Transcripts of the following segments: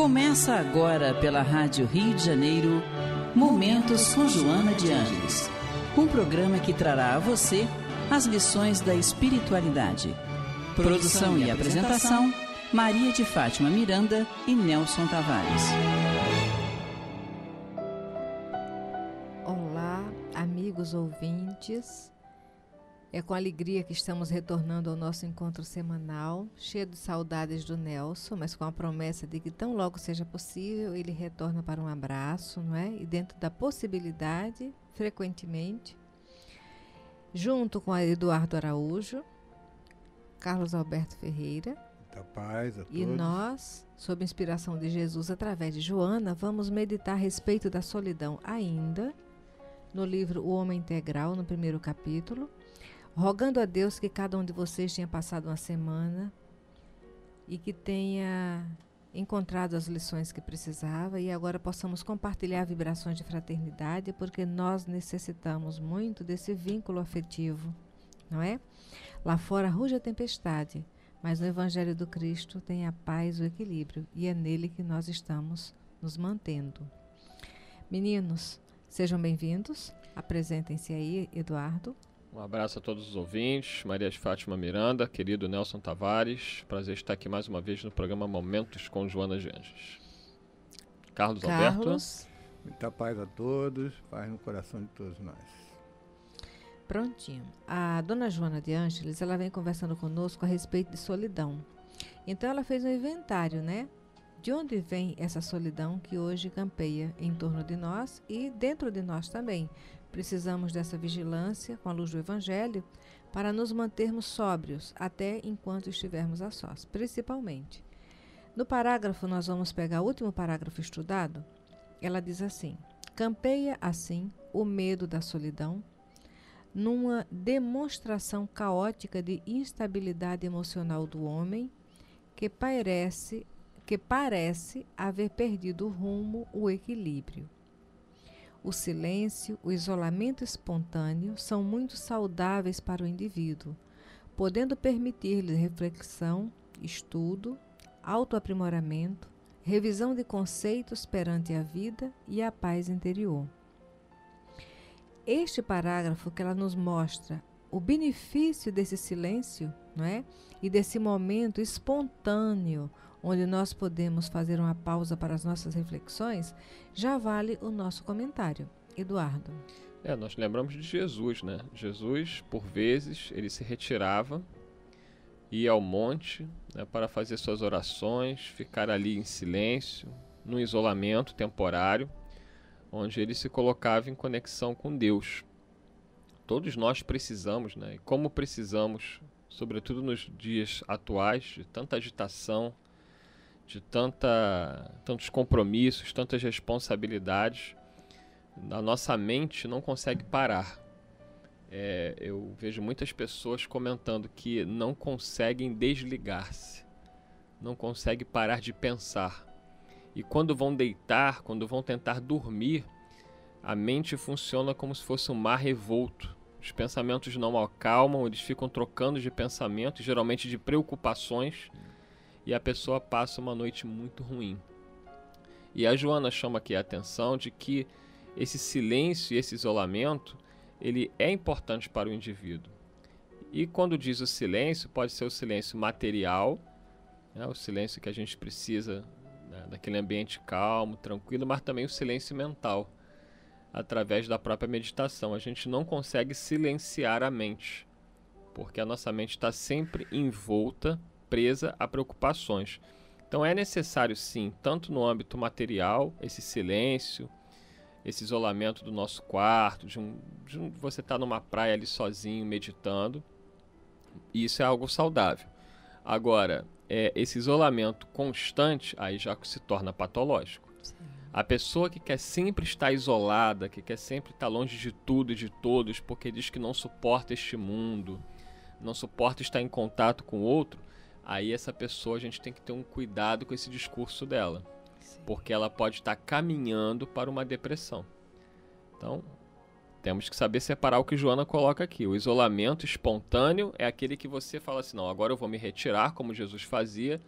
Começa agora pela Rádio Rio de Janeiro, Momentos com Joana de Ângeles. Um programa que trará a você as lições da espiritualidade. Produção e apresentação: Maria de Fátima Miranda e Nelson Tavares. Olá, amigos ouvintes. É com alegria que estamos retornando ao nosso encontro semanal, cheio de saudades do Nelson, mas com a promessa de que tão logo seja possível, ele retorna para um abraço, não é? E dentro da possibilidade, frequentemente, junto com Eduardo Araújo, Carlos Alberto Ferreira. Muita paz a todos. E nós, sob inspiração de Jesus através de Joana, vamos meditar a respeito da solidão ainda no livro O Homem Integral, no primeiro capítulo rogando a Deus que cada um de vocês tenha passado uma semana e que tenha encontrado as lições que precisava e agora possamos compartilhar vibrações de fraternidade, porque nós necessitamos muito desse vínculo afetivo, não é? Lá fora ruge a tempestade, mas no Evangelho do Cristo tem a paz, o equilíbrio, e é nele que nós estamos nos mantendo. Meninos, sejam bem-vindos. Apresentem-se aí, Eduardo. Um abraço a todos os ouvintes, Maria de Fátima Miranda, querido Nelson Tavares. Prazer estar aqui mais uma vez no programa Momentos com Joana de Anjos. Carlos, Carlos. Alberto. Muita paz a todos, paz no coração de todos nós. Prontinho. A dona Joana de Ângeles, ela vem conversando conosco a respeito de solidão. Então ela fez um inventário, né? De onde vem essa solidão que hoje campeia em torno de nós e dentro de nós também? Precisamos dessa vigilância com a luz do Evangelho para nos mantermos sóbrios até enquanto estivermos a sós, principalmente. No parágrafo, nós vamos pegar o último parágrafo estudado. Ela diz assim: campeia assim o medo da solidão, numa demonstração caótica de instabilidade emocional do homem que parece que parece haver perdido o rumo, o equilíbrio. O silêncio, o isolamento espontâneo são muito saudáveis para o indivíduo, podendo permitir-lhe reflexão, estudo, autoaprimoramento, revisão de conceitos perante a vida e a paz interior. Este parágrafo que ela nos mostra o benefício desse silêncio, não é? E desse momento espontâneo onde nós podemos fazer uma pausa para as nossas reflexões, já vale o nosso comentário. Eduardo. É, nós lembramos de Jesus, né? Jesus, por vezes, ele se retirava, ia ao monte né, para fazer suas orações, ficar ali em silêncio, num isolamento temporário, onde ele se colocava em conexão com Deus. Todos nós precisamos, né? E como precisamos, sobretudo nos dias atuais, de tanta agitação, de tanta, tantos compromissos, tantas responsabilidades, a nossa mente não consegue parar. É, eu vejo muitas pessoas comentando que não conseguem desligar-se, não conseguem parar de pensar. E quando vão deitar, quando vão tentar dormir, a mente funciona como se fosse um mar revolto. Os pensamentos não acalmam, eles ficam trocando de pensamentos, geralmente de preocupações e a pessoa passa uma noite muito ruim. E a Joana chama aqui a atenção de que esse silêncio e esse isolamento, ele é importante para o indivíduo. E quando diz o silêncio, pode ser o silêncio material, né, o silêncio que a gente precisa né, daquele ambiente calmo, tranquilo, mas também o silêncio mental, através da própria meditação. A gente não consegue silenciar a mente, porque a nossa mente está sempre envolta presa a preocupações. Então é necessário sim, tanto no âmbito material, esse silêncio, esse isolamento do nosso quarto, de um, de um você estar tá numa praia ali sozinho meditando, isso é algo saudável. Agora, é, esse isolamento constante aí já se torna patológico. Sim. A pessoa que quer sempre estar isolada, que quer sempre estar longe de tudo e de todos, porque diz que não suporta este mundo, não suporta estar em contato com o outro, aí essa pessoa a gente tem que ter um cuidado com esse discurso dela, Sim. porque ela pode estar caminhando para uma depressão. Então, temos que saber separar o que Joana coloca aqui. O isolamento espontâneo é aquele que você fala assim: não, agora eu vou me retirar, como Jesus fazia,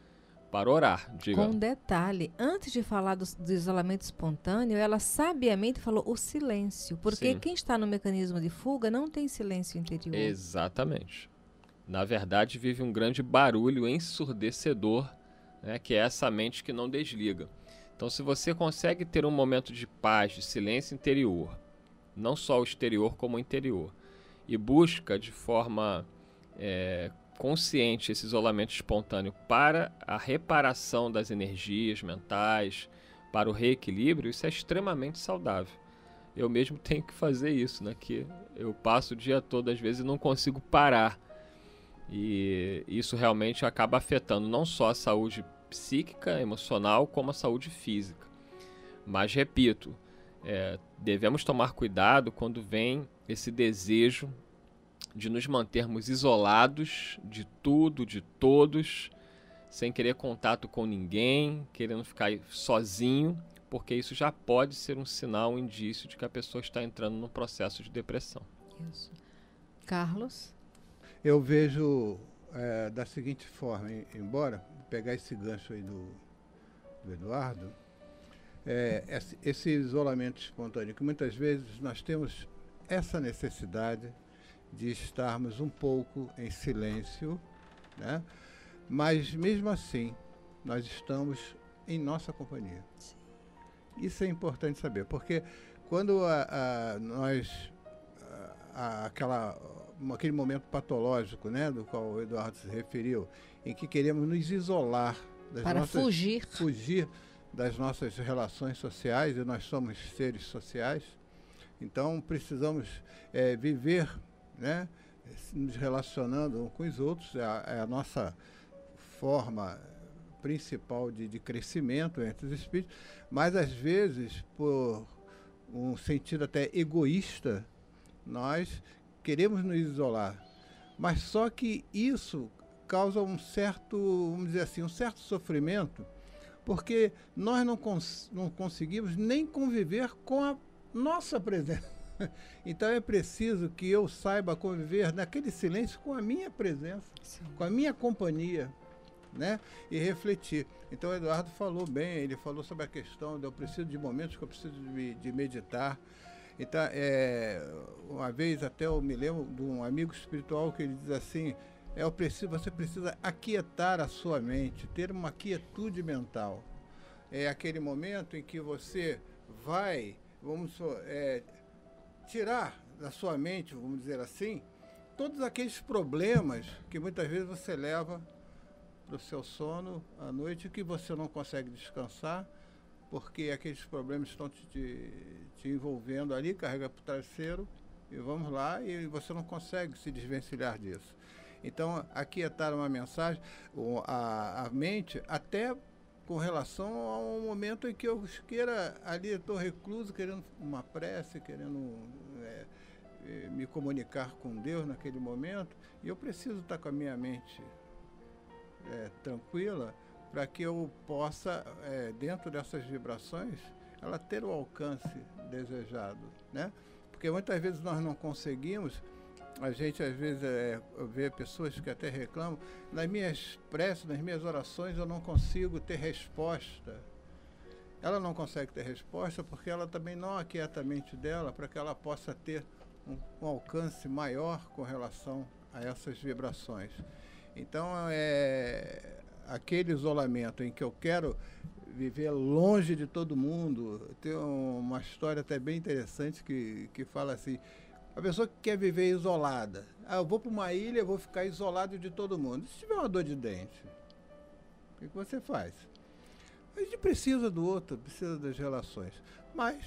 para orar. Diga. Com um detalhe: antes de falar do, do, isolamento espontâneo, ela sabiamente falou o silêncio, porque Sim. quem está no mecanismo de fuga não tem silêncio interior. Exatamente na verdade, vive um grande barulho ensurdecedor, né, que é essa mente que não desliga. Então, se você consegue ter um momento de paz, de silêncio interior, não só o exterior como o interior, e busca de forma é, consciente esse isolamento espontâneo para a reparação das energias mentais, para o reequilíbrio, isso é extremamente saudável. Eu mesmo tenho que fazer isso, né? Que eu passo o dia todo às vezes e não consigo parar e isso realmente acaba afetando não só a saúde psíquica, emocional, como a saúde física. Mas, repito, é, devemos tomar cuidado quando vem esse desejo de nos mantermos isolados de tudo, de todos, sem querer contato com ninguém, querendo ficar sozinho, porque isso já pode ser um sinal, um indício de que a pessoa está entrando num processo de depressão. Isso. Carlos? eu vejo é, da seguinte forma, embora pegar esse gancho aí do, do Eduardo, é, esse, esse isolamento espontâneo, que muitas vezes nós temos essa necessidade de estarmos um pouco em silêncio, né? mas mesmo assim nós estamos em nossa companhia. Sim. Isso é importante saber, porque quando a, a, nós a, aquela aquele momento patológico, né, do qual o Eduardo se referiu, em que queremos nos isolar para nossas, fugir fugir das nossas relações sociais e nós somos seres sociais. Então precisamos é, viver, né, nos relacionando com os outros é a, é a nossa forma principal de, de crescimento entre os espíritos, mas às vezes por um sentido até egoísta, nós queremos nos isolar. Mas só que isso causa um certo, vamos dizer assim, um certo sofrimento, porque nós não, cons não conseguimos nem conviver com a nossa presença. Então é preciso que eu saiba conviver naquele silêncio com a minha presença, Sim. com a minha companhia, né? E refletir. Então o Eduardo falou bem, ele falou sobre a questão de eu preciso de momentos que eu preciso de, de meditar. Então, é, uma vez até eu me lembro de um amigo espiritual que ele diz assim, é, preciso, você precisa aquietar a sua mente, ter uma quietude mental. É aquele momento em que você vai, vamos é, tirar da sua mente, vamos dizer assim, todos aqueles problemas que muitas vezes você leva para o seu sono à noite, que você não consegue descansar, porque aqueles problemas estão te, te, te envolvendo ali, carrega para o travesseiro e vamos lá, e você não consegue se desvencilhar disso. Então, aqui é estar uma mensagem, a, a mente, até com relação a um momento em que eu queira, ali estou recluso, querendo uma prece, querendo é, é, me comunicar com Deus naquele momento, e eu preciso estar tá com a minha mente é, tranquila para que eu possa, é, dentro dessas vibrações, ela ter o alcance desejado, né? Porque muitas vezes nós não conseguimos, a gente às vezes é, vê pessoas que até reclamam, nas minhas preces, nas minhas orações eu não consigo ter resposta. Ela não consegue ter resposta porque ela também não aquieta a mente dela para que ela possa ter um, um alcance maior com relação a essas vibrações. Então é, aquele isolamento em que eu quero viver longe de todo mundo. Tem uma história até bem interessante que, que fala assim: a pessoa que quer viver isolada, ah, eu vou para uma ilha, eu vou ficar isolado de todo mundo. Se tiver uma dor de dente, o que, que você faz? A gente precisa do outro, precisa das relações. Mas,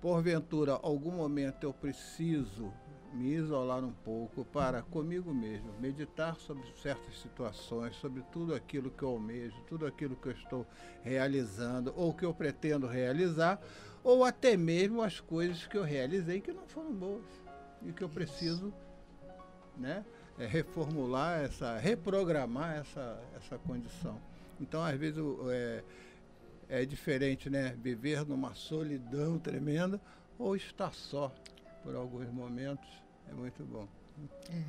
porventura, algum momento eu preciso me isolar um pouco para comigo mesmo, meditar sobre certas situações, sobre tudo aquilo que eu almejo, tudo aquilo que eu estou realizando ou que eu pretendo realizar, ou até mesmo as coisas que eu realizei que não foram boas e que eu preciso, né, eh, reformular essa, reprogramar essa, essa condição. Então, às vezes é, é diferente, né, viver numa solidão tremenda ou estar só por alguns momentos é muito bom. É.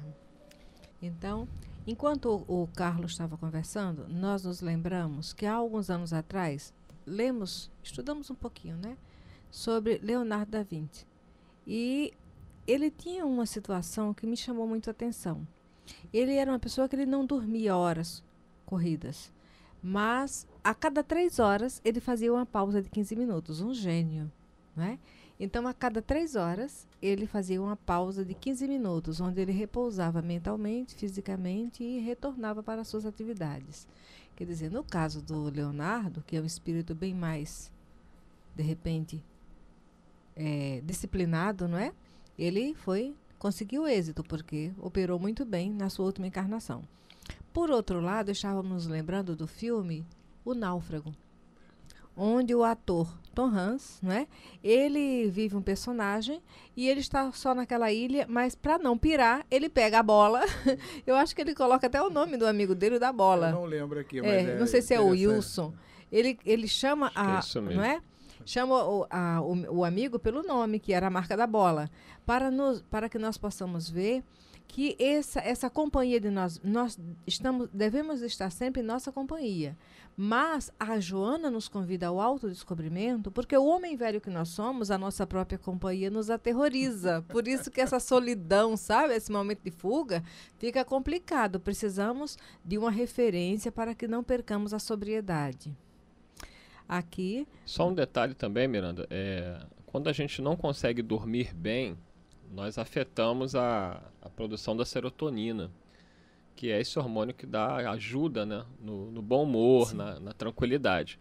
Então, enquanto o, Carlos estava conversando, nós nos lembramos que há alguns anos atrás lemos, estudamos um pouquinho, né, sobre Leonardo da Vinci. E ele tinha uma situação que me chamou muito a atenção. Ele era uma pessoa que ele não dormia horas corridas, mas a cada três horas ele fazia uma pausa de 15 minutos. Um gênio, né? Então, a cada três horas ele fazia uma pausa de 15 minutos, onde ele repousava mentalmente, fisicamente e retornava para suas atividades. Quer dizer, no caso do Leonardo, que é um espírito bem mais, de repente, é, disciplinado, não é? Ele foi conseguiu êxito porque operou muito bem na sua última encarnação. Por outro lado, estávamos lembrando do filme O Náufrago, onde o ator Tom Hanks, né? Ele vive um personagem e ele está só naquela ilha, mas para não pirar, ele pega a bola. eu acho que ele coloca até o nome do amigo dele da bola. Eu não lembro aqui, é, mas é, é não sei se é o Wilson. Ele ele chama a, é não é? Chama o, a, o, o, amigo pelo nome, que era a marca da bola, para, nos, para que nós possamos ver que essa, essa companhia de nós, nós estamos, devemos estar sempre em nossa companhia. Mas a Joana nos convida ao autodescobrimento, porque o homem velho que nós somos, a nossa própria companhia nos aterroriza. Por isso que essa solidão, sabe, esse momento de fuga, fica complicado. Precisamos de uma referência para que não percamos a sobriedade. Aqui. Só um detalhe também, Miranda. É, quando a gente não consegue dormir bem, nós afetamos a, a produção da serotonina, que é esse hormônio que dá ajuda né, no, no bom humor, na, na, tranquilidade.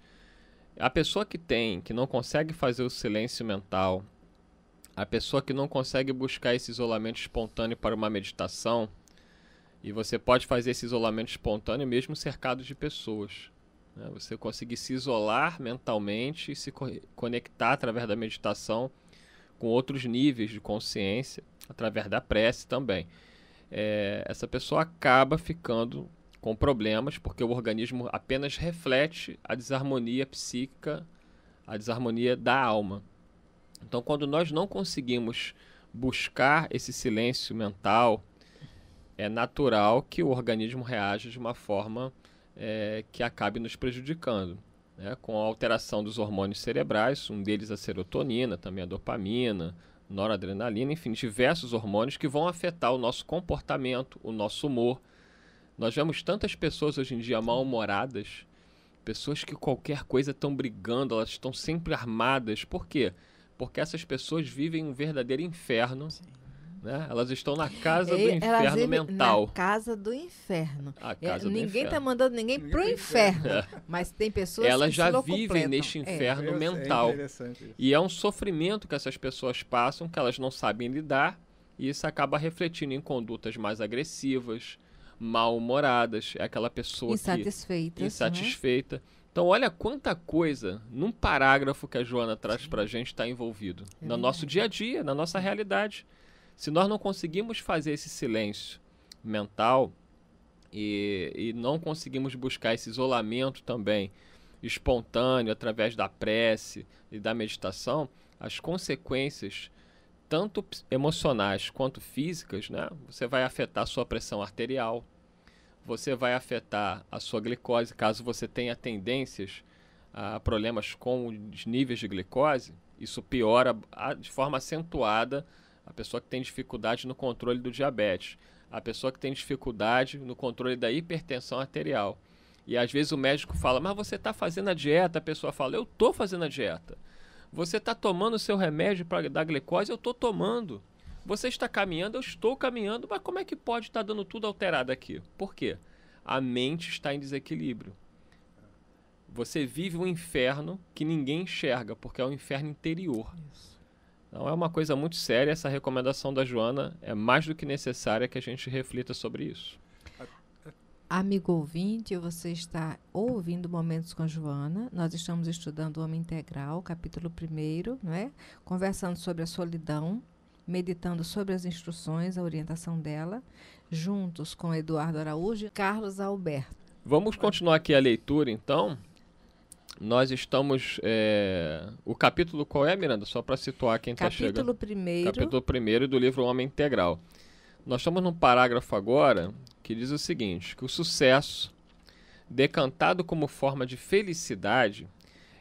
A pessoa que tem, que não consegue fazer o silêncio mental, a pessoa que não consegue buscar esse isolamento espontâneo para uma meditação, e você pode fazer esse isolamento espontâneo mesmo cercado de pessoas. Né? Você conseguir se isolar mentalmente e se co conectar através da meditação com outros níveis de consciência, através da prece também. É, essa pessoa acaba ficando com problemas porque o organismo apenas reflete a desarmonia psíquica, a desarmonia da alma. Então, quando nós não conseguimos buscar esse silêncio mental, é natural que o organismo reaja de uma forma é, que acabe nos prejudicando né, com a alteração dos hormônios cerebrais, um deles a serotonina, também a dopamina, noradrenalina, enfim, diversos hormônios que vão afetar o nosso comportamento, o nosso humor. Nós vemos tantas pessoas hoje em dia mal-humoradas, pessoas que qualquer coisa estão brigando, elas estão sempre armadas. Por quê? Porque essas pessoas vivem um verdadeiro inferno. Sim né? Elas estão na casa do é, inferno mental. Na casa do inferno. A é, casa é, ninguém está mandando ninguém, ninguém pro inferno. É. Mas tem pessoas elas que já vivem neste inferno é. mental. E é um sofrimento que essas pessoas passam, que elas não sabem lidar, e isso acaba refletindo em condutas mais agressivas, mal-humoradas, é aquela pessoa insatisfeita, que, insatisfeita. Né? Então, olha quanta coisa num parágrafo que a Joana traz para a gente está envolvido. É no nosso dia a dia, na nossa realidade. Se nós não conseguimos fazer esse silêncio mental e, e não conseguimos buscar esse isolamento também espontâneo através da prece e da meditação, as consequências tanto emocionais quanto físicas, né? Você vai afetar a sua pressão arterial, você vai afetar a sua glicose, caso você tenha tendências a problemas com os níveis de glicose, isso piora de forma acentuada a pessoa que tem dificuldade no controle do diabetes, a pessoa que tem dificuldade no controle da hipertensão arterial. E às vezes o médico fala, mas você está fazendo a dieta? A pessoa fala, eu estou fazendo a dieta. Você está tomando o seu remédio para dar glicose? Eu estou tomando. Você está caminhando? Eu estou caminhando. Mas como é que pode estar tá dando tudo alterado aqui? Por quê? A mente está em desequilíbrio. Você vive um inferno que ninguém enxerga, porque é um inferno interior. Isso. Então é uma coisa muito séria essa recomendação da Joana, é mais do que necessária que a gente reflita sobre isso. Amigo ouvinte, você está ouvindo Momentos com Joana. Nós estamos estudando o Homem Integral, capítulo 1, né? conversando sobre a solidão, meditando sobre as instruções, a orientação dela, juntos com Eduardo Araújo e Carlos Alberto. Vamos continuar aqui a leitura, então, nós estamos. É... O capítulo qual é, Miranda? Só para situar quem está chegando. Capítulo primeiro. Capítulo primeiro do livro Homem Integral. Nós estamos num parágrafo agora que diz o seguinte: que o sucesso, decantado como forma de felicidade,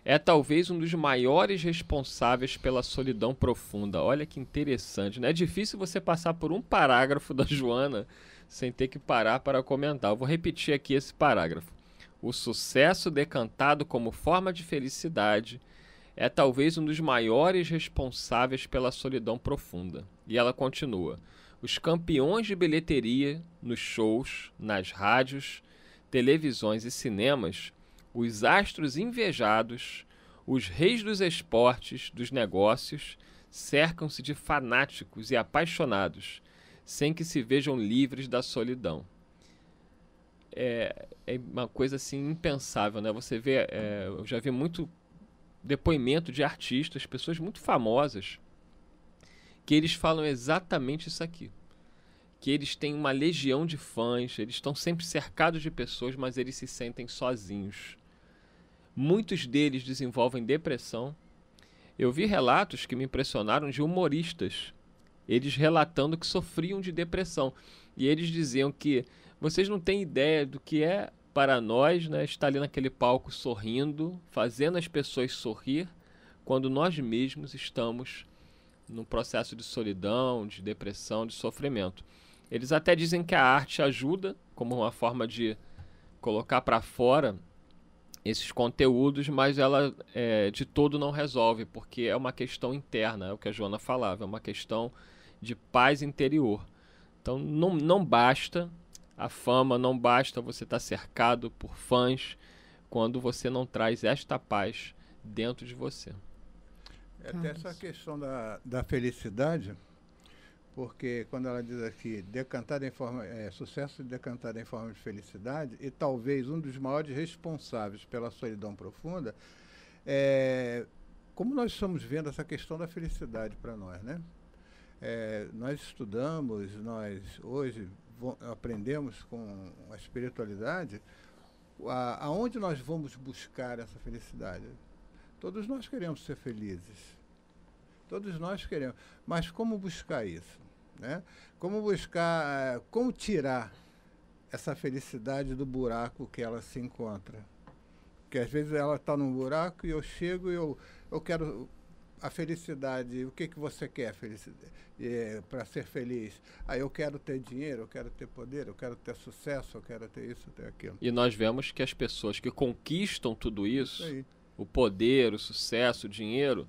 é talvez um dos maiores responsáveis pela solidão profunda. Olha que interessante, né? É difícil você passar por um parágrafo da Joana sem ter que parar para comentar. Eu vou repetir aqui esse parágrafo. O sucesso decantado como forma de felicidade é talvez um dos maiores responsáveis pela solidão profunda. E ela continua: os campeões de bilheteria nos shows, nas rádios, televisões e cinemas, os astros invejados, os reis dos esportes, dos negócios, cercam-se de fanáticos e apaixonados, sem que se vejam livres da solidão é, é uma coisa assim impensável, né? Você vê, é, eu já vi muito depoimento de artistas, pessoas muito famosas, que eles falam exatamente isso aqui. Que eles têm uma legião de fãs, eles estão sempre cercados de pessoas, mas eles se sentem sozinhos. Muitos deles desenvolvem depressão. Eu vi relatos que me impressionaram de humoristas, eles relatando que sofriam de depressão. E eles diziam que vocês não têm ideia do que é para nós né, estar ali naquele palco sorrindo, fazendo as pessoas sorrir, quando nós mesmos estamos num processo de solidão, de depressão, de sofrimento. Eles até dizem que a arte ajuda como uma forma de colocar para fora esses conteúdos, mas ela é, de todo não resolve, porque é uma questão interna, é o que a Joana falava, é uma questão de paz interior. Então não, não basta a fama, não basta você estar tá cercado por fãs quando você não traz esta paz dentro de você. É até então, essa questão da, da felicidade, porque quando ela diz aqui, decantar em forma, é, sucesso decantado em forma de felicidade, e talvez um dos maiores responsáveis pela solidão profunda, é, como nós estamos vendo essa questão da felicidade para nós, né? É, nós estudamos, nós hoje aprendemos com a espiritualidade, a, aonde nós vamos buscar essa felicidade? Todos nós queremos ser felizes. Todos nós queremos. Mas como buscar isso? Né? Como buscar, eh, como tirar essa felicidade do buraco que ela se encontra? Porque às vezes ela está num buraco e eu chego e eu, eu quero a felicidade, o que, que você quer é, eh, para ser feliz? Ah, eu quero ter dinheiro, eu quero ter poder, eu quero ter sucesso, eu quero ter isso, ter aquilo. E nós vemos que as pessoas que conquistam tudo isso, isso o poder, o sucesso, o dinheiro,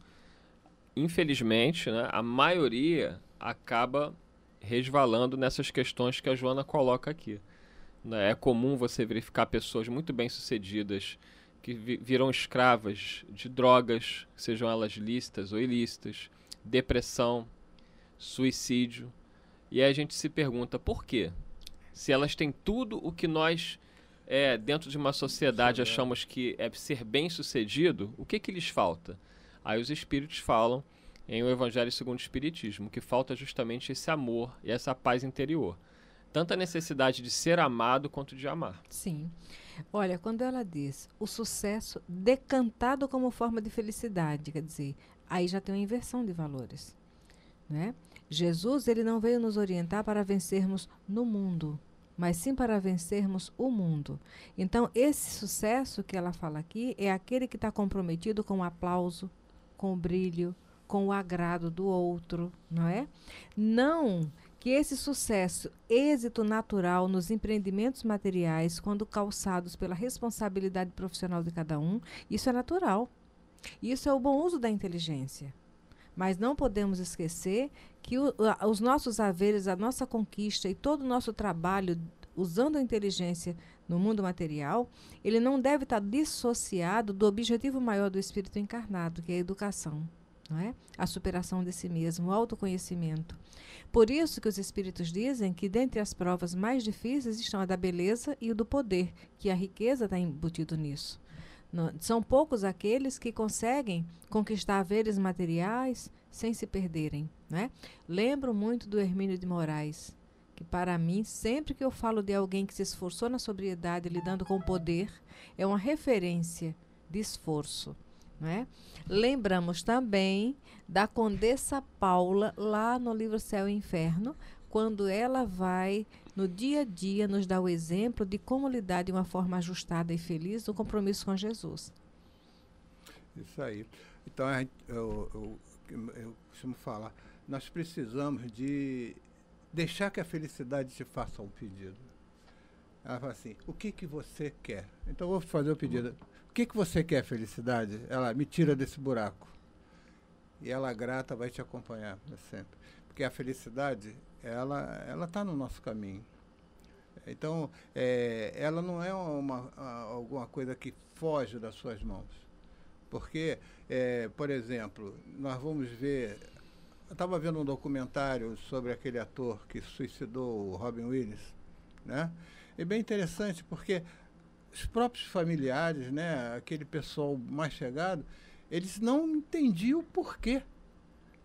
infelizmente, né, a maioria acaba resvalando nessas questões que a Joana coloca aqui. Né. É comum você verificar pessoas muito bem-sucedidas que viram escravas de drogas, sejam elas lícitas ou ilícitas, depressão, suicídio. E aí a gente se pergunta por quê? Se elas têm tudo o que nós, é, dentro de uma sociedade, é. achamos que é ser bem sucedido, o que, que lhes falta? Aí os espíritos falam em O Evangelho segundo o Espiritismo, que falta justamente esse amor e essa paz interior. Tanta necessidade de ser amado quanto de amar. Sim. Olha, quando ela diz o sucesso decantado como forma de felicidade, quer dizer, aí já tem uma inversão de valores, né? Jesus, ele não veio nos orientar para vencermos no mundo, mas sim para vencermos o mundo. Então, esse sucesso que ela fala aqui é aquele que está comprometido com o aplauso, com o brilho, com o agrado do outro, não é? Não que esse sucesso, êxito natural nos empreendimentos materiais, quando calçados pela responsabilidade profissional de cada um, isso é natural. Isso é o bom uso da inteligência. Mas não podemos esquecer que o, os nossos haveres, a nossa conquista e todo o nosso trabalho usando a inteligência no mundo material, ele não deve estar tá dissociado do objetivo maior do espírito encarnado, que é a educação não é? A superação de si mesmo, o autoconhecimento. Por isso que os espíritos dizem que dentre as provas mais difíceis estão a da beleza e o do poder, que a riqueza está embutido nisso. Não, são poucos aqueles que conseguem conquistar haveres materiais sem se perderem. Né? Lembro muito do Hermínio de Moraes, que para mim, sempre que eu falo de alguém que se esforçou na sobriedade lidando com o poder, é uma referência de esforço. Né? Lembramos também da Condessa Paula, lá no livro Céu e Inferno, quando ela vai no dia a dia nos dar o exemplo de como lidar de uma forma ajustada e feliz o compromisso com Jesus. Isso aí. Então, eu, eu, eu, eu costumo falar, nós precisamos de deixar que a felicidade te faça um pedido. Ela fala assim, o que, que você quer? Então, eu vou fazer o pedido. O que, que você quer, felicidade? Ela me tira desse buraco. E ela grata vai te acompanhar para sempre. Porque a felicidade, ela ela está no nosso caminho. Então, é, ela não é uma, alguma coisa que foge das suas mãos. Porque, é, por exemplo, nós vamos ver. Eu estava vendo um documentário sobre aquele ator que suicidou, o Robin Williams. Né? É bem interessante porque os próprios familiares, né, aquele pessoal mais chegado, eles não entendiam o porquê.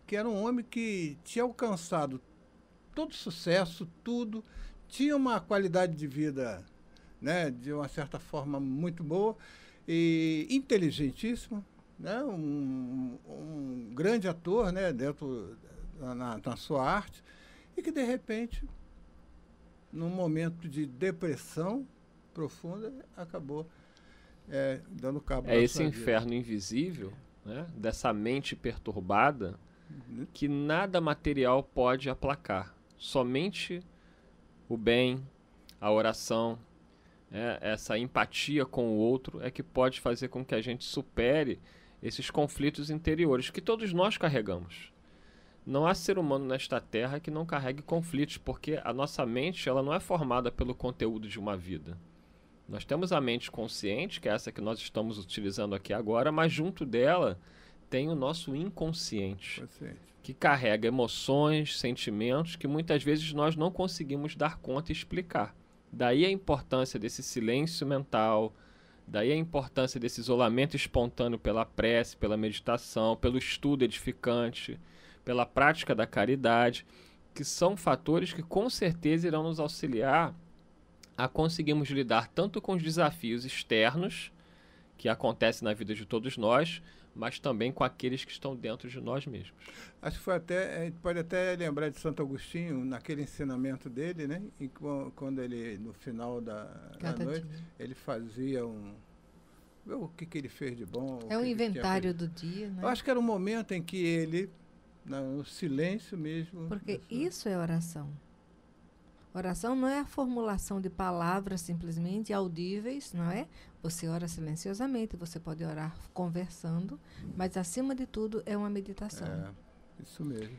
Que era um homem que tinha alcançado todo sucesso, tudo, tinha uma qualidade de vida, né, de uma certa forma muito boa e inteligentíssimo, né, um, um grande ator, né, dentro na, na sua arte e que de repente, num momento de depressão, profunda, acabou é, dando cabo. É esse inferno vida. invisível, né? dessa mente perturbada, uhum. que nada material pode aplacar. Somente o bem, a oração, né, essa empatia com o outro é que pode fazer com que a gente supere esses conflitos interiores que todos nós carregamos. Não há ser humano nesta terra que não carregue conflitos, porque a nossa mente ela não é formada pelo conteúdo de uma vida. Nós temos a mente consciente, que é essa que nós estamos utilizando aqui agora, mas junto dela tem o nosso inconsciente, Consciente. que carrega emoções, sentimentos que muitas vezes nós não conseguimos dar conta e explicar. Daí a importância desse silêncio mental, daí a importância desse isolamento espontâneo pela prece, pela meditação, pelo estudo edificante, pela prática da caridade, que são fatores que com certeza irão nos auxiliar a conseguirmos lidar tanto com os desafios externos que acontecem na vida de todos nós, mas também com aqueles que estão dentro de nós mesmos. Acho que foi até, a gente pode até lembrar de Santo Agostinho, naquele ensinamento dele, né? E quando ele, no final da, da noite, dia. ele fazia um. O que, que ele fez de bom? É o um inventário do dia, né? Eu acho que era um momento em que ele, no silêncio mesmo. Porque isso é oração. Oração não é a formulação de palavras simplesmente audíveis, não é? Você ora silenciosamente, você pode orar conversando, mas acima de tudo é uma meditação. É, isso mesmo.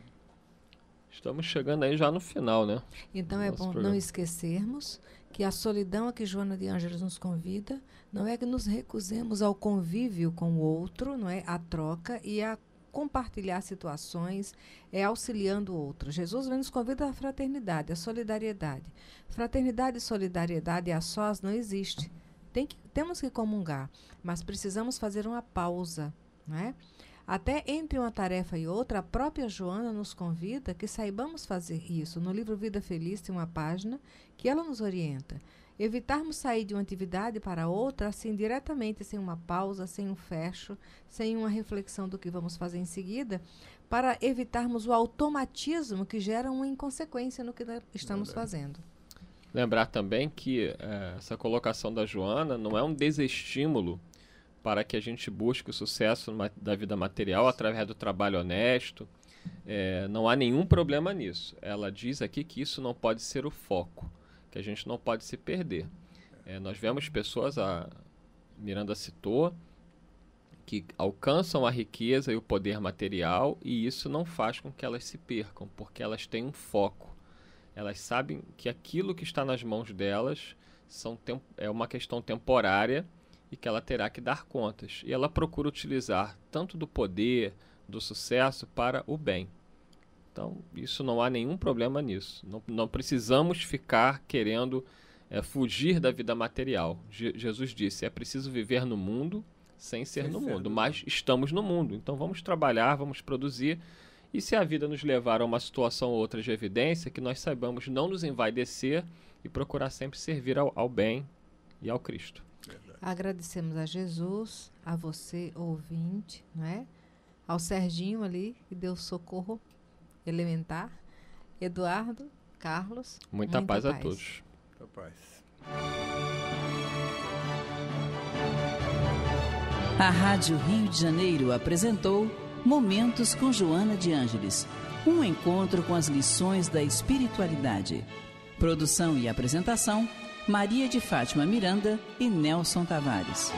Estamos chegando aí já no final, né? Então é bom programa. não esquecermos que a solidão a que Joana de Ângeles nos convida não é que nos recusemos ao convívio com o outro, não é? A troca e a compartilhar situações, é auxiliando outros. Jesus nos convida à fraternidade, à solidariedade. Fraternidade e solidariedade a sós não existe. Tem que, temos que comungar, mas precisamos fazer uma pausa, né? Até entre uma tarefa e outra, a própria Joana nos convida que saibamos fazer isso. No livro Vida Feliz tem uma página que ela nos orienta. Evitarmos sair de uma atividade para outra assim diretamente, sem uma pausa, sem um fecho, sem uma reflexão do que vamos fazer em seguida, para evitarmos o automatismo que gera uma inconsequência no que estamos fazendo. Lembrar também que é, essa colocação da Joana não é um desestímulo para que a gente busque o sucesso da vida material através do trabalho honesto. É, não há nenhum problema nisso. Ela diz aqui que isso não pode ser o foco que a gente não pode se perder. É, nós vemos pessoas, a Miranda citou, que alcançam a riqueza e o poder material e isso não faz com que elas se percam, porque elas têm um foco. Elas sabem que aquilo que está nas mãos delas são é uma questão temporária e que ela terá que dar contas. E ela procura utilizar tanto do poder, do sucesso para o bem. Então, isso não há nenhum problema nisso. Não, não precisamos ficar querendo é, fugir da vida material. Je Jesus disse: é preciso viver no mundo sem ser sem no ser. mundo, mas estamos no mundo. Então, vamos trabalhar, vamos produzir. E se a vida nos levar a uma situação ou outra de evidência, que nós saibamos não nos envaidecer e procurar sempre servir ao, ao bem e ao Cristo. Agradecemos a Jesus, a você, ouvinte, né ao Serginho ali, que deu socorro elementar. Eduardo, Carlos. Muita, muita paz, paz, a todos. Muita paz. A Rádio Rio de Janeiro apresentou Momentos com Joana de Ângeles. Um encontro com as lições da espiritualidade. Produção e apresentação: Maria de Fátima Miranda e Nelson Tavares.